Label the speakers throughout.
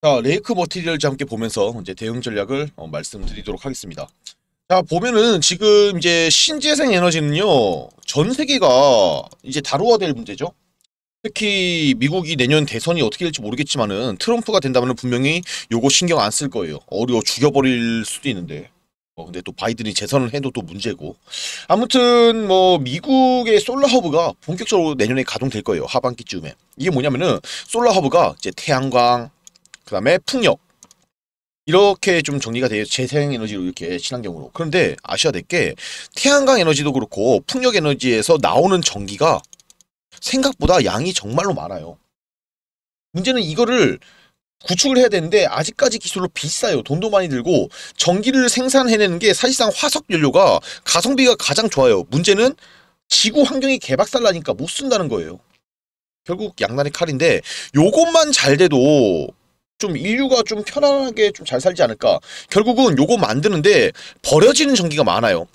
Speaker 1: 자, 레이크 머티리얼즈 함께 보면서 이제 대응 전략을 어, 말씀드리도록 하겠습니다. 자, 보면은 지금 이제 신재생 에너지는요, 전 세계가 이제 다루어야 될 문제죠. 특히 미국이 내년 대선이 어떻게 될지 모르겠지만은 트럼프가 된다면 분명히 요거 신경 안 쓸 거예요. 어려워 죽여버릴 수도 있는데. 어, 근데 또 바이든이 재선을 해도 또 문제고. 아무튼 뭐 미국의 솔라 허브가 본격적으로 내년에 가동될 거예요. 하반기쯤에. 이게 뭐냐면은 솔라 허브가 이제 태양광, 그 다음에 풍력 이렇게 좀 정리가 돼요. 재생에너지로 이렇게 친환경으로. 그런데 아셔야 될 게 태양광 에너지도 그렇고 풍력 에너지에서 나오는 전기가 생각보다 양이 정말로 많아요. 문제는 이거를 구축을 해야 되는데 아직까지 기술로 비싸요. 돈도 많이 들고 전기를 생산해내는 게 사실상 화석 연료가 가성비가 가장 좋아요. 문제는 지구 환경이 개박살 나니까 못 쓴다는 거예요. 결국 양날의 칼인데 요것만 잘 돼도 좀 인류가 좀 편안하게 좀 잘 살지 않을까. 결국은 요거 만드는데 버려지는 전기가 많아요.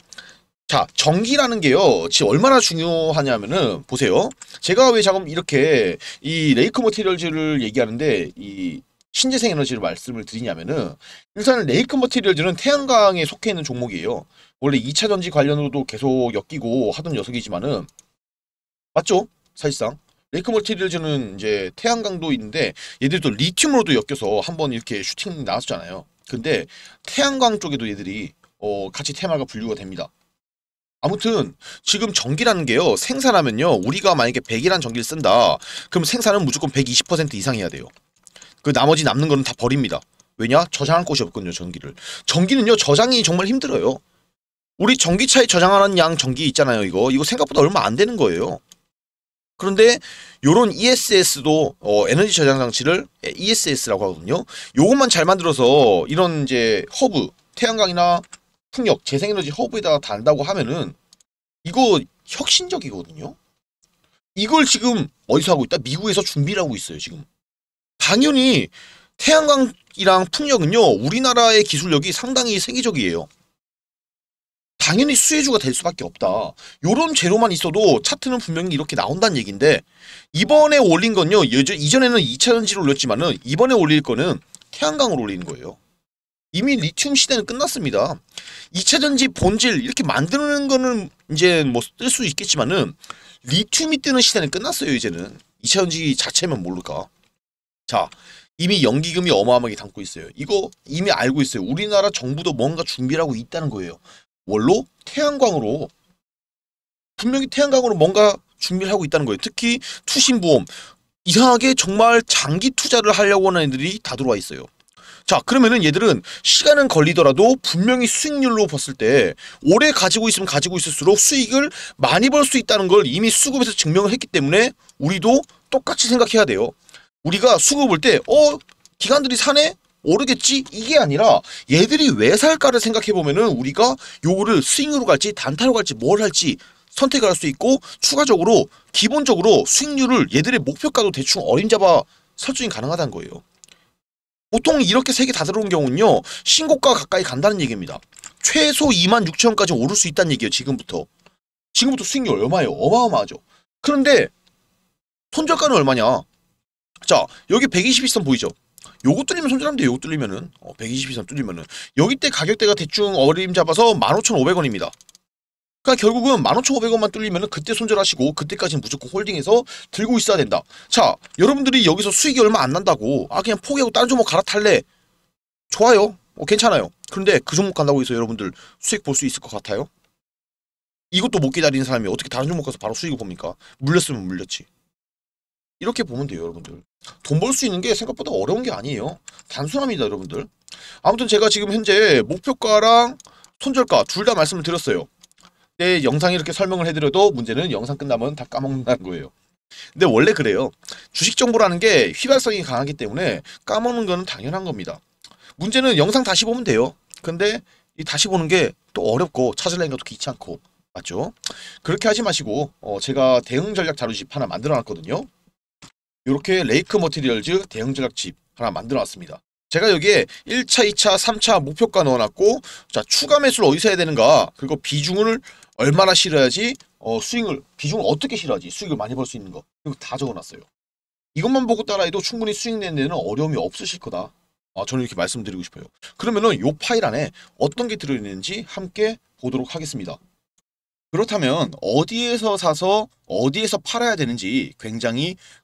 Speaker 1: 자, 전기라는 게요, 지금 얼마나 중요하냐면은, 보세요. 제가 왜자업 이렇게 이 레이크 머티리얼즈를 얘기하는데, 이 신재생 에너지를 말씀을 드리냐면은, 일단 은 레이크 머티리얼즈는 태양광에 속해 있는 종목이에요. 원래 2차 전지 관련으로도 계속 엮이고 하던 녀석이지만은, 맞죠? 사실상. 레이크멀티리를 주는 이제 태양광도있는데 얘들도 리튬으로도 엮여서 한번 이렇게 슈팅 나왔잖아요. 근데 태양광 쪽에도 얘들이 어, 같이 테마가 분류가 됩니다. 아무튼 지금 전기라는 게요 생산하면요 우리가 만약에 100이라는 전기를 쓴다 그럼 생산은 무조건 120% 이상 해야 돼요 그 나머지 남는 거는 다 버립니다 왜냐 저장할 곳이 없거든요 전기를 전기는요 저장이 정말 힘들어요 우리 전기차에 저장하는 양 전기 있잖아요 이거 이거 생각보다 얼마 안 되는 거예요 그런데 요런 ESS도 어, 에너지 저장 장치를 ESS라고 하거든요. 요것만 잘 만들어서 이런 이제 허브, 태양광이나 풍력, 재생에너지 허브에다가 단다고 하면은 이거 혁신적이거든요. 이걸 지금 어디서 하고 있다? 미국에서 준비를 하고 있어요, 지금. 당연히 태양광이랑 풍력은요. 우리나라의 기술력이 상당히 세계적이에요. 당연히 수혜주가 될 수밖에 없다. 요런 제로만 있어도 차트는 분명히 이렇게 나온다는 얘기인데 이번에 올린 건요. 예전, 이전에는 2차전지를 올렸지만은 이번에 올릴 거는 태양광을 올리는 거예요. 이미 리튬 시대는 끝났습니다. 2차전지 본질 이렇게 만드는 거는 이제 뭐 쓸 수 있겠지만은 리튬이 뜨는 시대는 끝났어요. 이제는 2차전지 자체면 모를까. 자, 이미 연기금이 어마어마하게 담고 있어요. 이거 이미 알고 있어요. 우리나라 정부도 뭔가 준비를 하고 있다는 거예요. 원로 태양광으로 분명히 태양광으로 뭔가 준비를 하고 있다는 거예요. 특히 투신보험 이상하게 정말 장기 투자를 하려고 하는 애들이 다 들어와 있어요. 자 그러면은 얘들은 시간은 걸리더라도 분명히 수익률로 봤을 때 오래 가지고 있으면 가지고 있을수록 수익을 많이 벌 수 있다는 걸 이미 수급에서 증명을 했기 때문에 우리도 똑같이 생각해야 돼요. 우리가 수급을 때 어 기관들이 사네 오르겠지? 이게 아니라 얘들이 왜 살까를 생각해보면 우리가 요거를 스윙으로 갈지 단타로 갈지 뭘 할지 선택을 할 수 있고 추가적으로 기본적으로 수익률을 얘들의 목표가도 대충 어림잡아 설정이 가능하다는 거예요. 보통 이렇게 세 개 다 들어온 경우는요. 신고가 가까이 간다는 얘기입니다. 최소 2만 6천원까지 오를 수 있다는 얘기예요. 지금부터. 지금부터 수익률 얼마예요? 어마어마하죠. 그런데 손절가는 얼마냐? 자 여기 122선 보이죠? 요거 뚫리면 손절하면 돼요. 요거 뚫리면은 어, 120 이상 뚫리면은 여기 때 가격대가 대충 어림 잡아서 15,500원입니다. 그러니까 결국은 15,500원만 뚫리면 그때 손절하시고 그때까지는 무조건 홀딩해서 들고 있어야 된다. 자, 여러분들이 여기서 수익이 얼마 안 난다고 아 그냥 포기하고 다른 종목 갈아탈래. 좋아요. 어, 괜찮아요. 그런데 그 종목 간다고 해서 여러분들 수익 볼 수 있을 것 같아요? 이것도 못 기다리는 사람이 어떻게 다른 종목 가서 바로 수익을 봅니까? 물렸으면 물렸지. 이렇게 보면 돼요, 여러분들. 돈벌수 있는 게 생각보다 어려운 게 아니에요. 단순합니다, 여러분들. 아무튼 제가 지금 현재 목표가랑 손절가 둘 다 말씀을 드렸어요. 내 영상 이렇게 설명을 해드려도 문제는 영상 끝나면 다 까먹는다는 거예요. 근데 원래 그래요. 주식 정보라는 게 휘발성이 강하기 때문에 까먹는 거는 당연한 겁니다. 문제는 영상 다시 보면 돼요. 근데 이 다시 보는 게 또 어렵고 찾으려는 것도 귀찮고 맞죠? 그렇게 하지 마시고 어 제가 대응 전략 자료집 하나 만들어 놨거든요. 이렇게 레이크 머티리얼즈 대형 전략집 하나 만들어놨습니다. 제가 여기에 1차, 2차, 3차 목표가 넣어놨고 자 추가 매수를 어디서 해야 되는가 그리고 비중을 얼마나 실어야지 어, 수익을 비중을 어떻게 실어야지 수익을 많이 벌 수 있는 거 이거 다 적어놨어요. 이것만 보고 따라해도 충분히 수익 낸 데는 어려움이 없으실 거다. 아, 저는 이렇게 말씀드리고 싶어요. 그러면은 이 파일 안에 어떤 게 들어있는지 함께 보도록 하겠습니다. 그렇다면 어디에서 사서 어디에서 팔아야 되는지 굉장히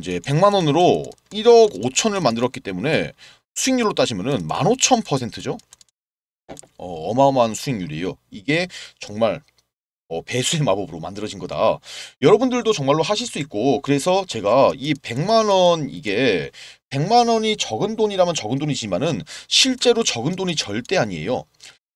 Speaker 1: 이제 100만 원으로 1억 5천을 만들었기 때문에 수익률로 따지면은 15,000%죠. 어, 마어마한 수익률이에요. 이게 정말 어, 배수의 마법으로 만들어진 거다. 여러분들도 정말로 하실 수 있고 그래서 제가 이 100만 원 이게 100만 원이 적은 돈이라면 적은 돈이지만은 실제로 적은 돈이 절대 아니에요.